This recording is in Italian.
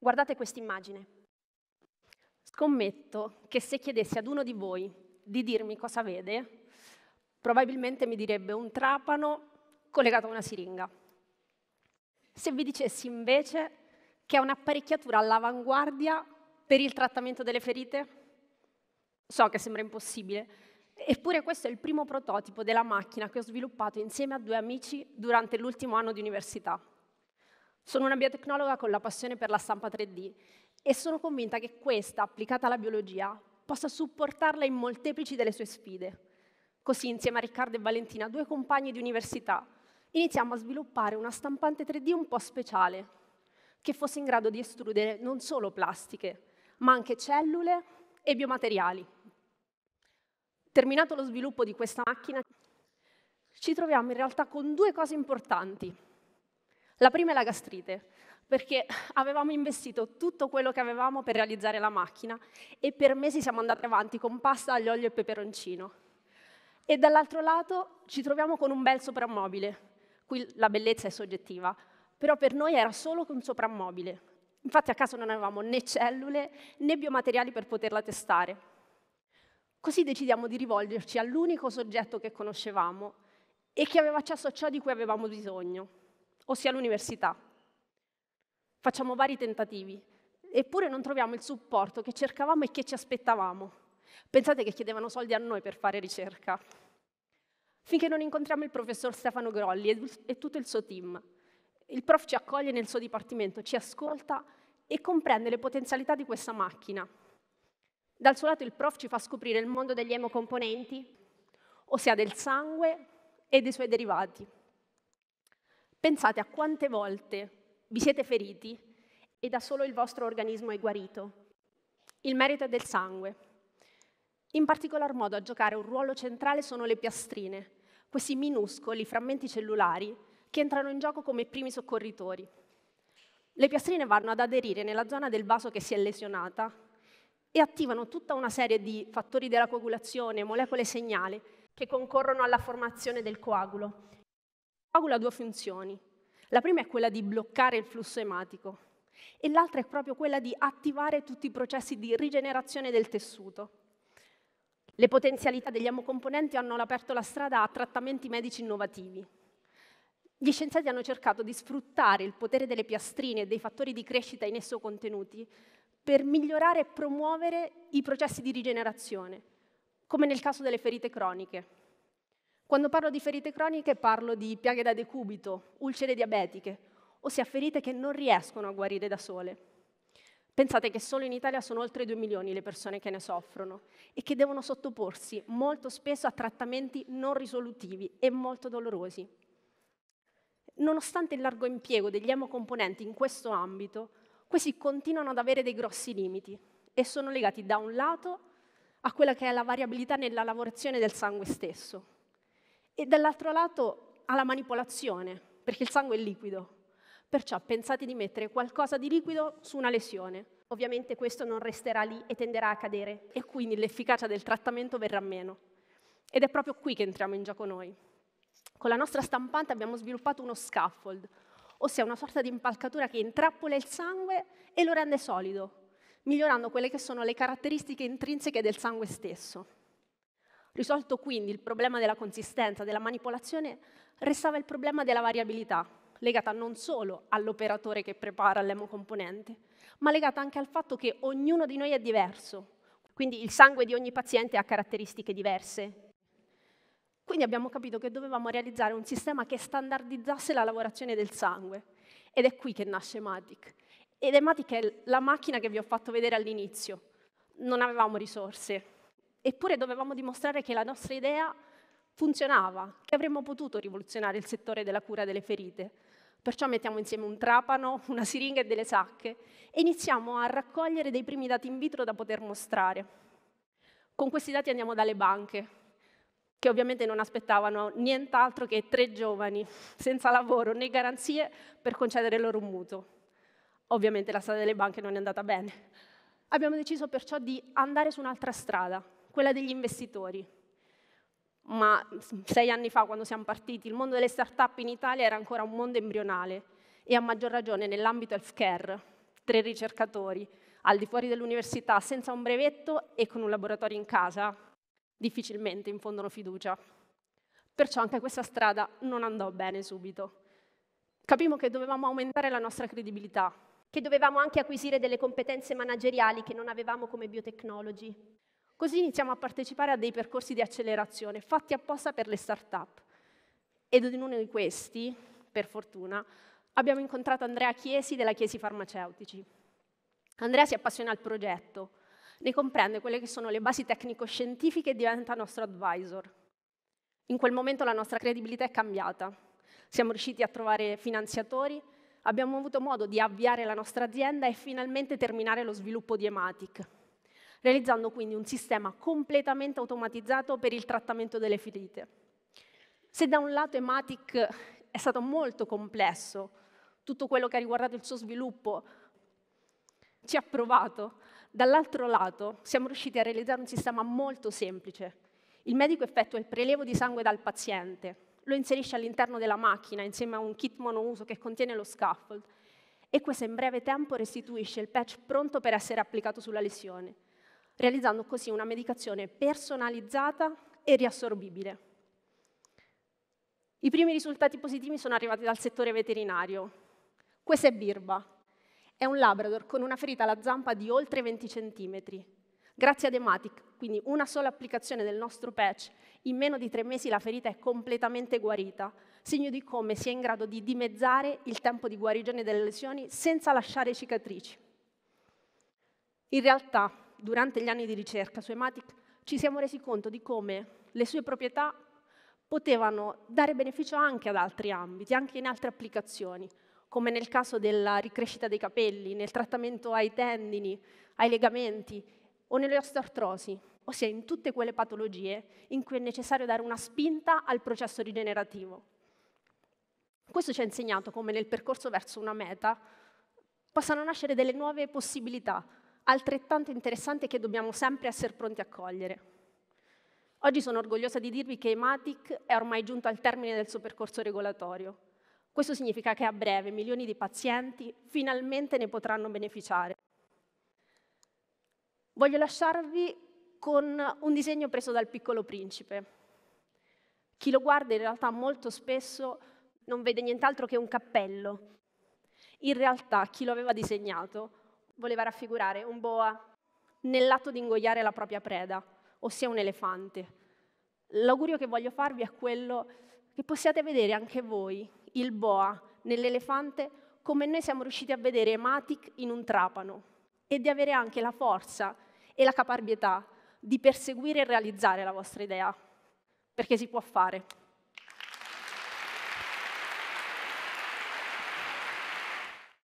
Guardate questa immagine. Scommetto che se chiedessi ad uno di voi di dirmi cosa vede, probabilmente mi direbbe un trapano collegato a una siringa. Se vi dicessi invece che è un'apparecchiatura all'avanguardia per il trattamento delle ferite? So che sembra impossibile, eppure questo è il primo prototipo della macchina che ho sviluppato insieme a due amici durante l'ultimo anno di università. Sono una biotecnologa con la passione per la stampa 3D e sono convinta che questa, applicata alla biologia, possa supportarla in molteplici delle sue sfide. Così, insieme a Riccardo e Valentina, due compagni di università, iniziamo a sviluppare una stampante 3D un po' speciale, che fosse in grado di estrudere non solo plastiche, ma anche cellule e biomateriali. Terminato lo sviluppo di questa macchina, ci troviamo in realtà con due cose importanti. La prima è la gastrite, perché avevamo investito tutto quello che avevamo per realizzare la macchina e per mesi siamo andati avanti con pasta, aglio, olio e peperoncino. E dall'altro lato ci troviamo con un bel soprammobile. Qui la bellezza è soggettiva, però per noi era solo un soprammobile. Infatti a casa non avevamo né cellule né biomateriali per poterla testare. Così decidiamo di rivolgerci all'unico soggetto che conoscevamo e che aveva accesso a ciò di cui avevamo bisogno ossia sia all'università. Facciamo vari tentativi, eppure non troviamo il supporto che cercavamo e che ci aspettavamo. Pensate che chiedevano soldi a noi per fare ricerca. Finché non incontriamo il professor Stefano Grolli e tutto il suo team. Il prof ci accoglie nel suo dipartimento, ci ascolta e comprende le potenzialità di questa macchina. Dal suo lato il prof ci fa scoprire il mondo degli emocomponenti, ossia del sangue e dei suoi derivati. Pensate a quante volte vi siete feriti e da solo il vostro organismo è guarito. Il merito è del sangue. In particolar modo a giocare un ruolo centrale sono le piastrine, questi minuscoli frammenti cellulari che entrano in gioco come primi soccorritori. Le piastrine vanno ad aderire nella zona del vaso che si è lesionata e attivano tutta una serie di fattori della coagulazione, molecole segnali che concorrono alla formazione del coagulo coagula ha due funzioni. La prima è quella di bloccare il flusso ematico e l'altra è proprio quella di attivare tutti i processi di rigenerazione del tessuto. Le potenzialità degli emocomponenti hanno aperto la strada a trattamenti medici innovativi. Gli scienziati hanno cercato di sfruttare il potere delle piastrine e dei fattori di crescita in esso contenuti per migliorare e promuovere i processi di rigenerazione, come nel caso delle ferite croniche. Quando parlo di ferite croniche parlo di piaghe da decubito, ulcere diabetiche, ossia ferite che non riescono a guarire da sole. Pensate che solo in Italia sono oltre 2 milioni le persone che ne soffrono e che devono sottoporsi molto spesso a trattamenti non risolutivi e molto dolorosi. Nonostante il largo impiego degli emocomponenti in questo ambito, questi continuano ad avere dei grossi limiti e sono legati da un lato a quella che è la variabilità nella lavorazione del sangue stesso, e dall'altro lato alla manipolazione, perché il sangue è liquido. Perciò pensate di mettere qualcosa di liquido su una lesione. Ovviamente questo non resterà lì e tenderà a cadere e quindi l'efficacia del trattamento verrà meno. Ed è proprio qui che entriamo in gioco noi. Con la nostra stampante abbiamo sviluppato uno scaffold, ossia una sorta di impalcatura che intrappola il sangue e lo rende solido, migliorando quelle che sono le caratteristiche intrinseche del sangue stesso. Risolto quindi il problema della consistenza, della manipolazione, restava il problema della variabilità, legata non solo all'operatore che prepara l'emocomponente, ma legata anche al fatto che ognuno di noi è diverso. Quindi il sangue di ogni paziente ha caratteristiche diverse. Quindi abbiamo capito che dovevamo realizzare un sistema che standardizzasse la lavorazione del sangue. Ed è qui che nasce Matic. Ed è Matic è la macchina che vi ho fatto vedere all'inizio. Non avevamo risorse, Eppure dovevamo dimostrare che la nostra idea funzionava, che avremmo potuto rivoluzionare il settore della cura delle ferite. Perciò mettiamo insieme un trapano, una siringa e delle sacche e iniziamo a raccogliere dei primi dati in vitro da poter mostrare. Con questi dati andiamo dalle banche, che ovviamente non aspettavano nient'altro che tre giovani senza lavoro né garanzie per concedere loro un mutuo. Ovviamente la strada delle banche non è andata bene. Abbiamo deciso perciò di andare su un'altra strada, quella degli investitori. Ma mhmm, sei anni fa, quando siamo partiti, il mondo delle start-up in Italia era ancora un mondo embrionale e a maggior ragione nell'ambito healthcare, tre ricercatori al di fuori dell'università senza un brevetto e con un laboratorio in casa, difficilmente infondono fiducia. Perciò anche questa strada non andò bene subito. Capimmo che dovevamo aumentare la nostra credibilità, che dovevamo anche acquisire delle competenze manageriali che non avevamo come biotecnologi. Così iniziamo a partecipare a dei percorsi di accelerazione fatti apposta per le start-up. Ed in uno di questi, per fortuna, abbiamo incontrato Andrea Chiesi della Chiesi Farmaceutici. Andrea si appassiona al progetto, ne comprende quelle che sono le basi tecnico-scientifiche e diventa nostro advisor. In quel momento la nostra credibilità è cambiata. Siamo riusciti a trovare finanziatori, abbiamo avuto modo di avviare la nostra azienda e finalmente terminare lo sviluppo di Ematic, realizzando quindi un sistema completamente automatizzato per il trattamento delle ferite. Se da un lato Ematic è stato molto complesso, tutto quello che ha riguardato il suo sviluppo ci ha provato, dall'altro lato siamo riusciti a realizzare un sistema molto semplice. Il medico effettua il prelevo di sangue dal paziente, lo inserisce all'interno della macchina insieme a un kit monouso che contiene lo scaffold e questo in breve tempo restituisce il patch pronto per essere applicato sulla lesione realizzando così una medicazione personalizzata e riassorbibile. I primi risultati positivi sono arrivati dal settore veterinario. Questa è Birba. È un labrador con una ferita alla zampa di oltre 20 cm. Grazie ad Ematic, quindi una sola applicazione del nostro patch, in meno di tre mesi la ferita è completamente guarita, segno di come si è in grado di dimezzare il tempo di guarigione delle lesioni senza lasciare cicatrici. In realtà, durante gli anni di ricerca su Ematic ci siamo resi conto di come le sue proprietà potevano dare beneficio anche ad altri ambiti, anche in altre applicazioni, come nel caso della ricrescita dei capelli, nel trattamento ai tendini, ai legamenti o nelle nell'osteoartrosi, ossia in tutte quelle patologie in cui è necessario dare una spinta al processo rigenerativo. Questo ci ha insegnato come nel percorso verso una meta possano nascere delle nuove possibilità, altrettanto interessante che dobbiamo sempre essere pronti a cogliere. Oggi sono orgogliosa di dirvi che Ematic è ormai giunto al termine del suo percorso regolatorio. Questo significa che a breve milioni di pazienti finalmente ne potranno beneficiare. Voglio lasciarvi con un disegno preso dal piccolo principe. Chi lo guarda in realtà molto spesso non vede nient'altro che un cappello. In realtà chi lo aveva disegnato voleva raffigurare un boa nell'atto di ingoiare la propria preda, ossia un elefante. L'augurio che voglio farvi è quello che possiate vedere anche voi il boa nell'elefante come noi siamo riusciti a vedere Matic in un trapano e di avere anche la forza e la caparbietà di perseguire e realizzare la vostra idea, perché si può fare.